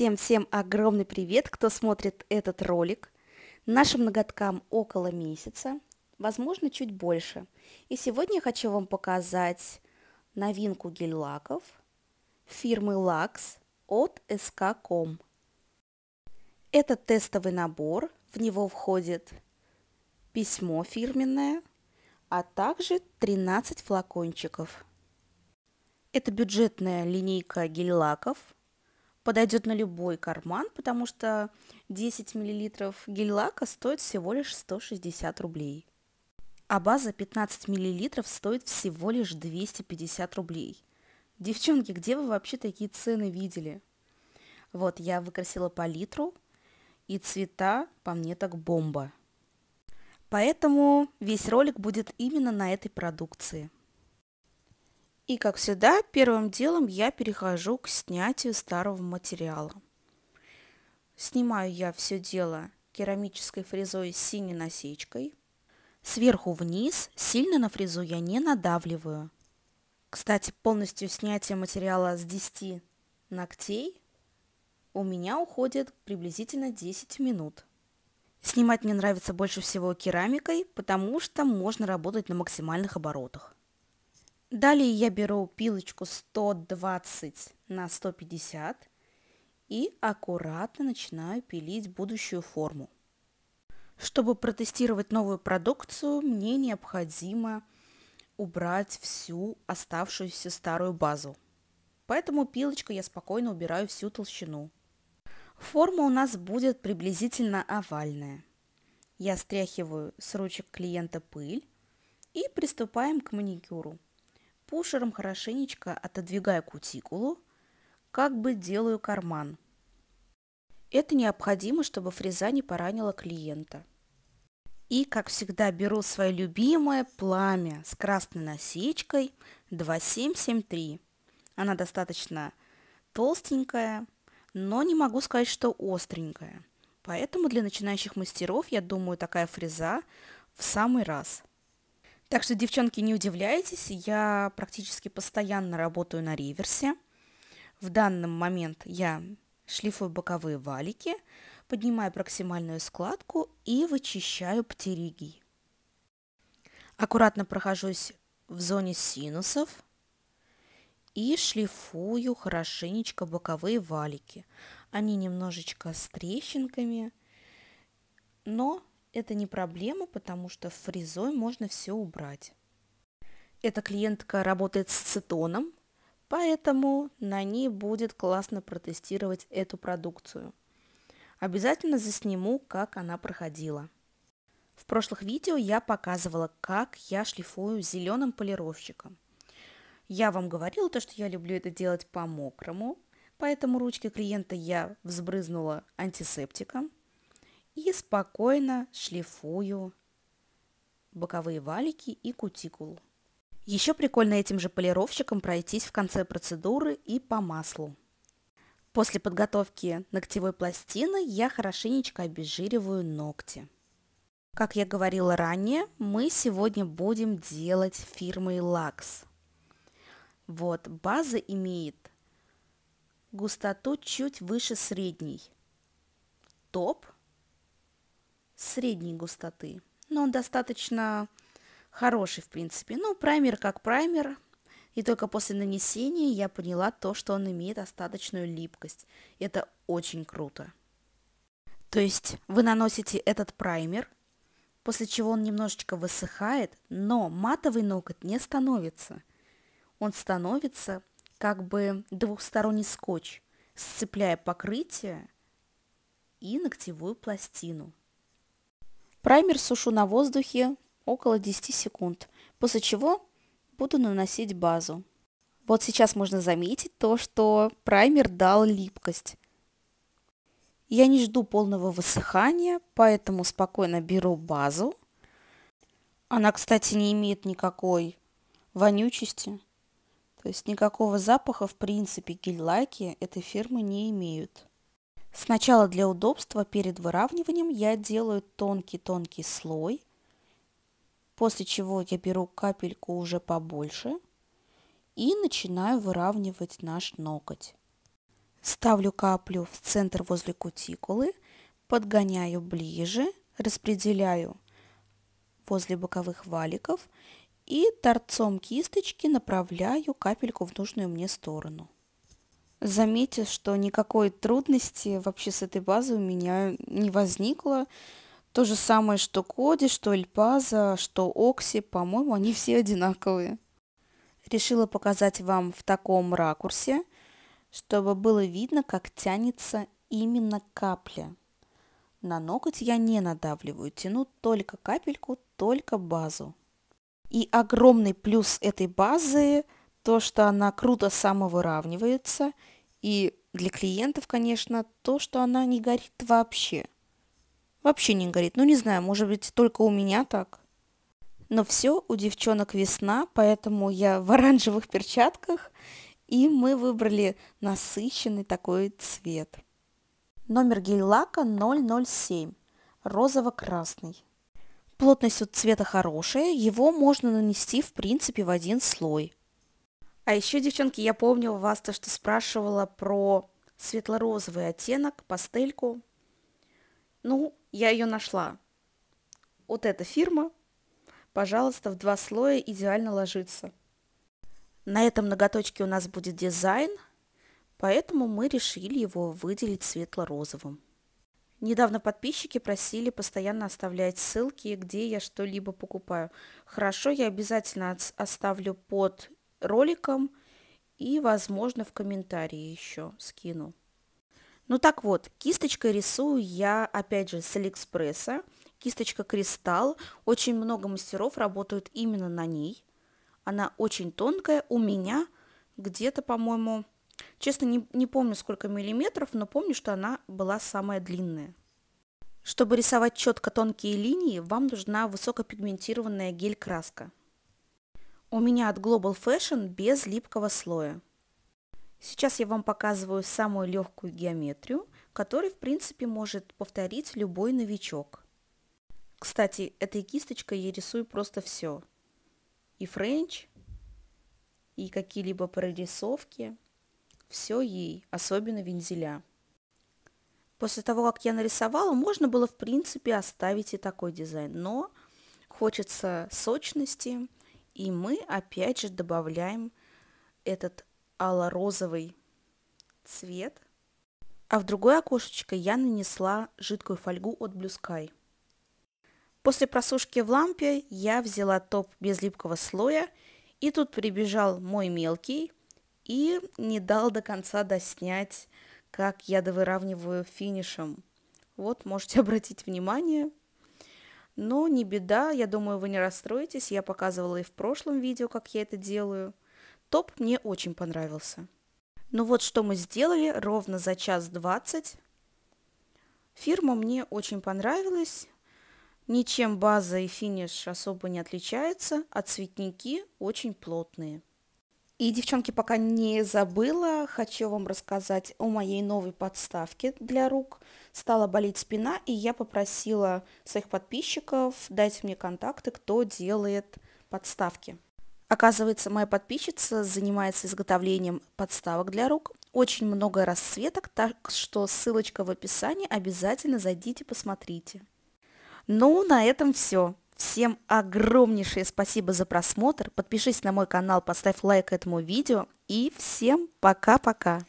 Всем-всем огромный привет, кто смотрит этот ролик. Нашим ноготкам около месяца, возможно, чуть больше. И сегодня я хочу вам показать новинку гель-лаков фирмы Lux от SK.com. Это тестовый набор, в него входит письмо фирменное, а также 13 флакончиков. Это бюджетная линейка гель-лаков – подойдет на любой карман, потому что 10 мл гель-лака стоит всего лишь 160 рублей. А база 15 мл стоит всего лишь 250 рублей. Девчонки, где вы вообще такие цены видели? Вот, я выкрасила палитру, и цвета по мне так бомба. Поэтому весь ролик будет именно на этой продукции – и, как всегда, первым делом я перехожу к снятию старого материала. Снимаю я все дело керамической фрезой с синей насечкой. Сверху вниз сильно на фрезу я не надавливаю. Кстати, полностью снятие материала с 10 ногтей у меня уходит приблизительно 10 минут. Снимать мне нравится больше всего керамикой, потому что можно работать на максимальных оборотах. Далее я беру пилочку 120 на 150 и аккуратно начинаю пилить будущую форму. Чтобы протестировать новую продукцию, мне необходимо убрать всю оставшуюся старую базу. Поэтому пилочкой я спокойно убираю всю толщину. Форма у нас будет приблизительно овальная. Я стряхиваю с ручек клиента пыль и приступаем к маникюру. Пушером хорошенечко отодвигаю кутикулу, как бы делаю карман. Это необходимо, чтобы фреза не поранила клиента. И, как всегда, беру свое любимое пламя с красной насечкой 2773. Она достаточно толстенькая, но не могу сказать, что остренькая. Поэтому для начинающих мастеров, я думаю, такая фреза в самый раз – так что, девчонки, не удивляйтесь, я практически постоянно работаю на реверсе. В данный момент я шлифую боковые валики, поднимаю проксимальную складку и вычищаю птеригий. Аккуратно прохожусь в зоне синусов и шлифую хорошенечко боковые валики. Они немножечко с трещинками, но это не проблема, потому что фрезой можно все убрать. Эта клиентка работает с цетоном, поэтому на ней будет классно протестировать эту продукцию. Обязательно засниму, как она проходила. В прошлых видео я показывала, как я шлифую зеленым полировщиком. Я вам говорила то, что я люблю это делать по-мокрому, поэтому ручки клиента я взбрызнула антисептиком – и спокойно шлифую боковые валики и кутикулу. Еще прикольно этим же полировщиком пройтись в конце процедуры и по маслу. После подготовки ногтевой пластины я хорошенечко обезжириваю ногти. Как я говорила ранее, мы сегодня будем делать фирмой Lux. Вот, база имеет густоту чуть выше средней. Топ – средней густоты, но он достаточно хороший, в принципе. Ну, праймер как праймер, и только после нанесения я поняла то, что он имеет остаточную липкость. Это очень круто. То есть вы наносите этот праймер, после чего он немножечко высыхает, но матовый ноготь не становится. Он становится как бы двухсторонний скотч, сцепляя покрытие и ногтевую пластину – Праймер сушу на воздухе около 10 секунд, после чего буду наносить базу. Вот сейчас можно заметить то, что праймер дал липкость. Я не жду полного высыхания, поэтому спокойно беру базу. Она, кстати, не имеет никакой вонючести. То есть никакого запаха, в принципе, гель-лаки этой фирмы не имеют. Сначала для удобства перед выравниванием я делаю тонкий-тонкий слой, после чего я беру капельку уже побольше и начинаю выравнивать наш ноготь. Ставлю каплю в центр возле кутикулы, подгоняю ближе, распределяю возле боковых валиков и торцом кисточки направляю капельку в нужную мне сторону. Заметьте, что никакой трудности вообще с этой базой у меня не возникло. То же самое, что Коди, что Эльпаза, что Окси, по-моему, они все одинаковые. Решила показать вам в таком ракурсе, чтобы было видно, как тянется именно капля. На ноготь я не надавливаю, тяну только капельку, только базу. И огромный плюс этой базы – то, что она круто самовыравнивается, и для клиентов, конечно, то, что она не горит вообще. Вообще не горит. Ну, не знаю, может быть, только у меня так. Но все у девчонок весна, поэтому я в оранжевых перчатках, и мы выбрали насыщенный такой цвет. Номер гель-лака 007, розово-красный. Плотность у цвета хорошая, его можно нанести в принципе в один слой – а еще, девчонки, я помню у вас то, что спрашивала про светло-розовый оттенок, пастельку. Ну, я ее нашла. Вот эта фирма, пожалуйста, в два слоя идеально ложится. На этом ноготочке у нас будет дизайн, поэтому мы решили его выделить светло-розовым. Недавно подписчики просили постоянно оставлять ссылки, где я что-либо покупаю. Хорошо, я обязательно оставлю под роликом и, возможно, в комментарии еще скину. Ну так вот, кисточкой рисую я, опять же, с Алиэкспресса. Кисточка Кристалл. Очень много мастеров работают именно на ней. Она очень тонкая. У меня где-то, по-моему, честно, не, не помню, сколько миллиметров, но помню, что она была самая длинная. Чтобы рисовать четко тонкие линии, вам нужна высокопигментированная гель-краска у меня от Global Fashion без липкого слоя. Сейчас я вам показываю самую легкую геометрию, которую в принципе может повторить любой новичок. Кстати, этой кисточкой я рисую просто все. И френч, и какие-либо прорисовки. Все ей, особенно вензеля. После того, как я нарисовала, можно было, в принципе, оставить и такой дизайн. Но хочется сочности, и мы опять же добавляем этот алло-розовый цвет. А в другое окошечко я нанесла жидкую фольгу от Blue Sky. После просушки в лампе я взяла топ без липкого слоя, и тут прибежал мой мелкий и не дал до конца доснять, как я довыравниваю финишем. Вот, можете обратить внимание – но не беда, я думаю, вы не расстроитесь, я показывала и в прошлом видео, как я это делаю. Топ мне очень понравился. Ну вот что мы сделали ровно за час двадцать. Фирма мне очень понравилась. Ничем база и финиш особо не отличаются, а цветники очень плотные. И, девчонки, пока не забыла, хочу вам рассказать о моей новой подставке для рук. Стала болеть спина, и я попросила своих подписчиков дать мне контакты, кто делает подставки. Оказывается, моя подписчица занимается изготовлением подставок для рук. Очень много расцветок, так что ссылочка в описании, обязательно зайдите, посмотрите. Ну, на этом все. Всем огромнейшее спасибо за просмотр. Подпишись на мой канал, поставь лайк этому видео. И всем пока-пока.